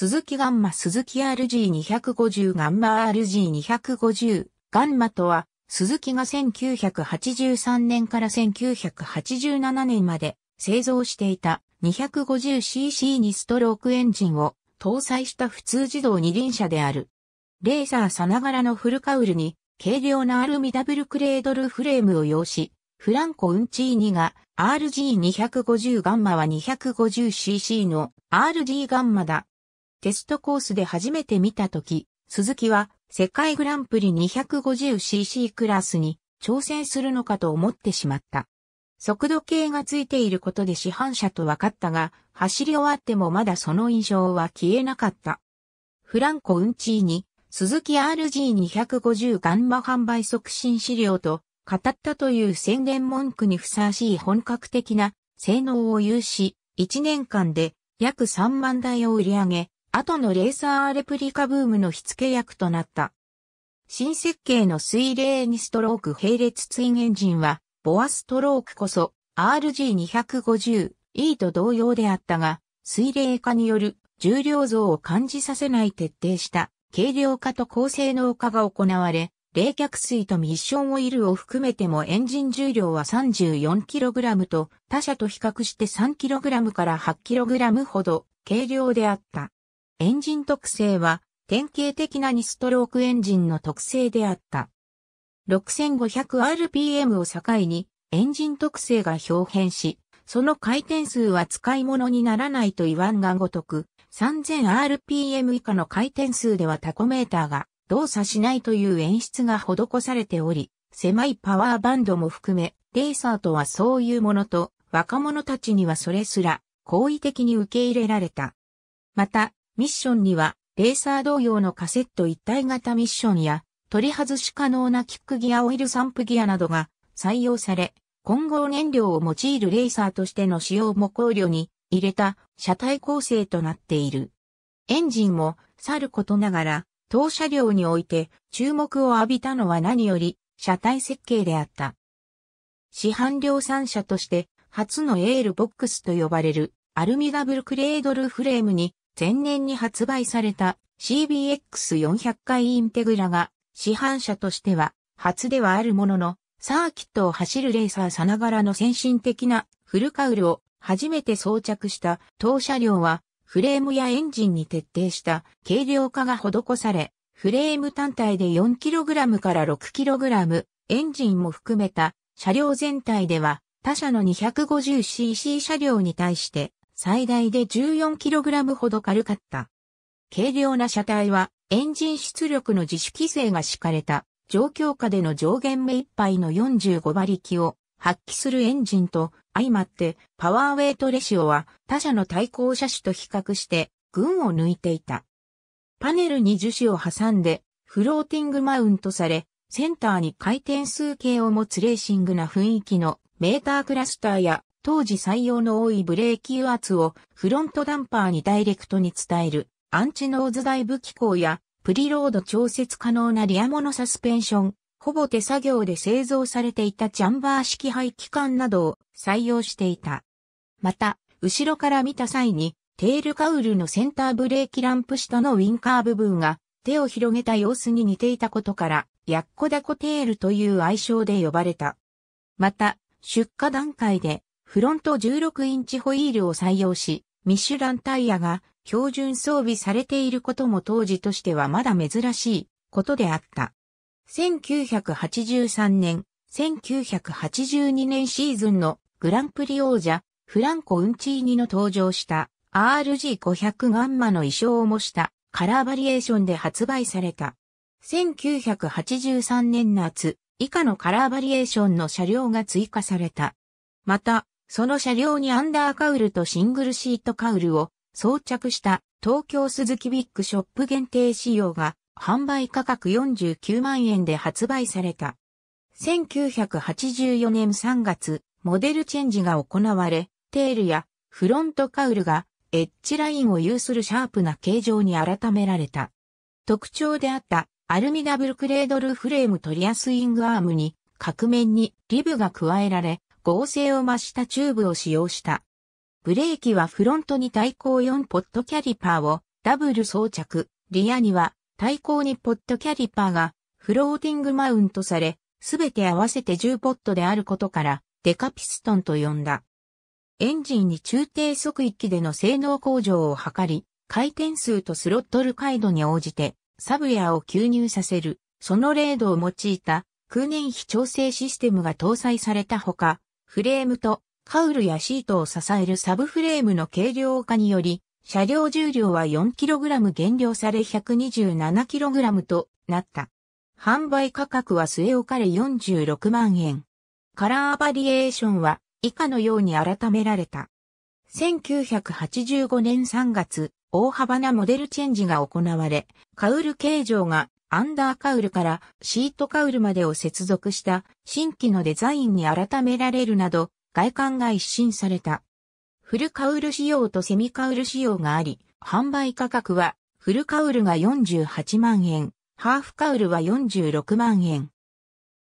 鈴木ガンマ鈴木 RG250 ガンマ RG250 ガンマとは、鈴木が1983年から1987年まで製造していた 250cc にストロークエンジンを搭載した普通自動二輪車である。レーサーさながらのフルカウルに軽量なアルミダブルクレードルフレームを用し、フランコ・ウンチーニが RG250 ガンマは 250cc の RG ガンマだテストコースで初めて見たとき、鈴木は世界グランプリ 250cc クラスに挑戦するのかと思ってしまった。速度計がついていることで市販車と分かったが、走り終わってもまだその印象は消えなかった。フランコ・ウンチーに、鈴木 RG250 ガンマ販売促進資料と語ったという宣言文句にふさわしい本格的な性能を有し、1年間で約3万台を売り上げ、後のレーサーレプリカブームの火付け役となった。新設計の水冷2ストローク並列ツインエンジンは、ボアストロークこそ RG250E と同様であったが、水冷化による重量増を感じさせない徹底した軽量化と高性能化が行われ、冷却水とミッションオイルを含めてもエンジン重量は 34kg と他社と比較して 3kg から 8kg ほど軽量であった。エンジン特性は典型的な2ストロークエンジンの特性であった。6500rpm を境にエンジン特性が表変し、その回転数は使い物にならないと言わんがごとく、3000rpm 以下の回転数ではタコメーターが動作しないという演出が施されており、狭いパワーバンドも含め、レーサーとはそういうものと、若者たちにはそれすら、好意的に受け入れられた。また、ミッションには、レーサー同様のカセット一体型ミッションや、取り外し可能なキックギアオイル散布ギアなどが採用され、混合燃料を用いるレーサーとしての使用も考慮に入れた車体構成となっている。エンジンもさることながら、当車両において注目を浴びたのは何より車体設計であった。市販量産車として初のエールボックスと呼ばれるアルミダブルクレードルフレームに前年に発売された CBX400 回インテグラが市販車としては初ではあるもののサーキットを走るレーサーさながらの先進的なフルカウルを初めて装着した当車両はフレームやエンジンに徹底した軽量化が施され、フレーム単体で 4kg から 6kg、エンジンも含めた車両全体では他社の 250cc 車両に対して最大で 14kg ほど軽かった。軽量な車体はエンジン出力の自主規制が敷かれた状況下での上限目いっぱいの45馬力を発揮するエンジンと相まってパワーウェイトレシオは他社の対向車種と比較して群を抜いていた。パネルに樹脂を挟んでフローティングマウントされセンターに回転数計を持つレーシングな雰囲気のメータークラスターや当時採用の多いブレーキ油圧をフロントダンパーにダイレクトに伝えるアンチノーズダイブ機構やプリロード調節可能なリアモノサスペンション、ほぼ手作業で製造されていたチャンバー式排気管などを採用していた。また、後ろから見た際にテールカウルのセンターブレーキランプ下のウィンカー部分が手を広げた様子に似ていたことから、ヤッコダコテールという愛称で呼ばれた。また、出荷段階でフロント16インチホイールを採用し、ミシュランタイヤが標準装備されていることも当時としてはまだ珍しいことであった。1983年、1982年シーズンのグランプリ王者、フランコ・ウンチーニの登場した RG500 ガンマの衣装を模したカラーバリエーションで発売された。1983年夏、以下のカラーバリエーションの車両が追加された。また、その車両にアンダーカウルとシングルシートカウルを装着した東京鈴木ビッグショップ限定仕様が販売価格49万円で発売された。1984年3月、モデルチェンジが行われ、テールやフロントカウルがエッジラインを有するシャープな形状に改められた。特徴であったアルミダブルクレードルフレームトリアスイングアームに、各面にリブが加えられ、剛性を増したチューブを使用した。ブレーキはフロントに対抗4ポットキャリパーをダブル装着、リアには対抗2ポットキャリパーがフローティングマウントされ、すべて合わせて10ポットであることからデカピストンと呼んだ。エンジンに中低速域での性能向上を図り、回転数とスロットル回路に応じてサブヤを吸入させる、そのレードを用いた空燃費調整システムが搭載されたほか、フレームとカウルやシートを支えるサブフレームの軽量化により、車両重量は 4kg 減量され 127kg となった。販売価格は据え置かれ46万円。カラーバリエーションは以下のように改められた。1985年3月、大幅なモデルチェンジが行われ、カウル形状がアンダーカウルからシートカウルまでを接続した新規のデザインに改められるなど、外観が一新された。フルカウル仕様とセミカウル仕様があり、販売価格はフルカウルが48万円、ハーフカウルは46万円。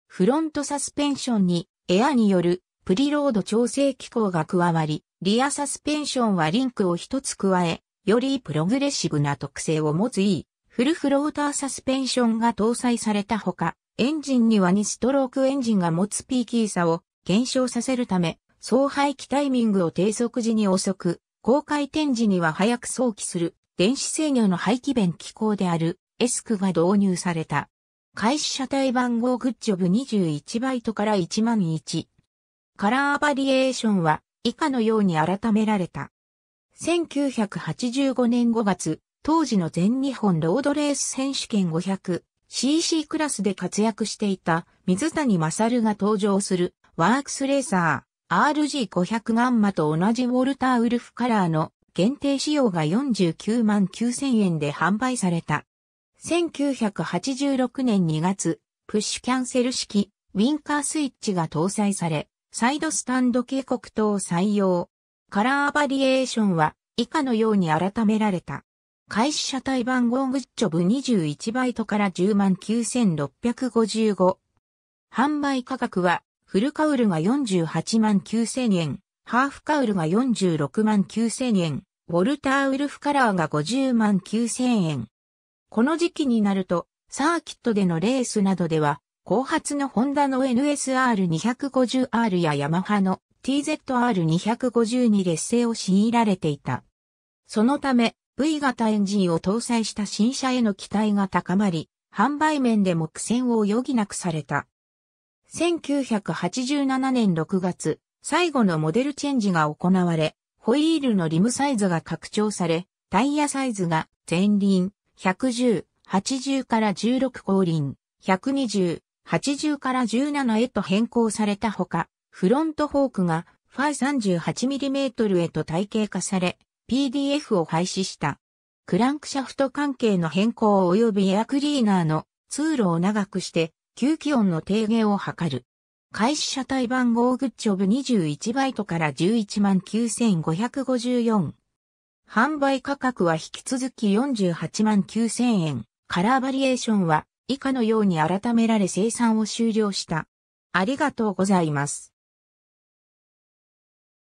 フロントサスペンションにエアによるプリロード調整機構が加わり、リアサスペンションはリンクを一つ加え、よりプログレッシブな特性を持つ E フルフローターサスペンションが搭載されたほか、エンジンには2ストロークエンジンが持つピーキーさを減少させるため、総廃棄タイミングを低速時に遅く、高回転時には早く早期する電子制御の排気弁機構であるエスクが導入された。開始車体番号グッジョブ21バイトから1万1。カラーバリエーションは以下のように改められた。1985年5月、当時の全日本ロードレース選手権 500cc クラスで活躍していた水谷勝が登場するワークスレーサー RG500 ガンマと同じウォルターウルフカラーの限定仕様が49万9000円で販売された。1986年2月、プッシュキャンセル式、ウィンカースイッチが搭載され、サイドスタンド警告灯を採用。カラーバリエーションは以下のように改められた。開始車体番号グッジョブ21バイトから109,655。販売価格は、フルカウルが48万9000円、ハーフカウルが46万9000円、ウォルターウルフカラーが50万9000円。この時期になると、サーキットでのレースなどでは、後発のホンダの NSR250R やヤマハの t z r 2 5に劣勢を強いられていた。そのため、V 型エンジンを搭載した新車への期待が高まり、販売面でも苦戦を余儀なくされた。1987年6月、最後のモデルチェンジが行われ、ホイールのリムサイズが拡張され、タイヤサイズが前輪110、80から16後輪120、80から17へと変更されたほか、フロントフォークがファイ 38mm へと体系化され、PDF を廃止した。クランクシャフト関係の変更及びエアクリーナーの通路を長くして吸気音の低減を図る。開始車体番号グッジョブ21バイトから11万9554。販売価格は引き続き48万9000円。カラーバリエーションは以下のように改められ生産を終了した。ありがとうございます。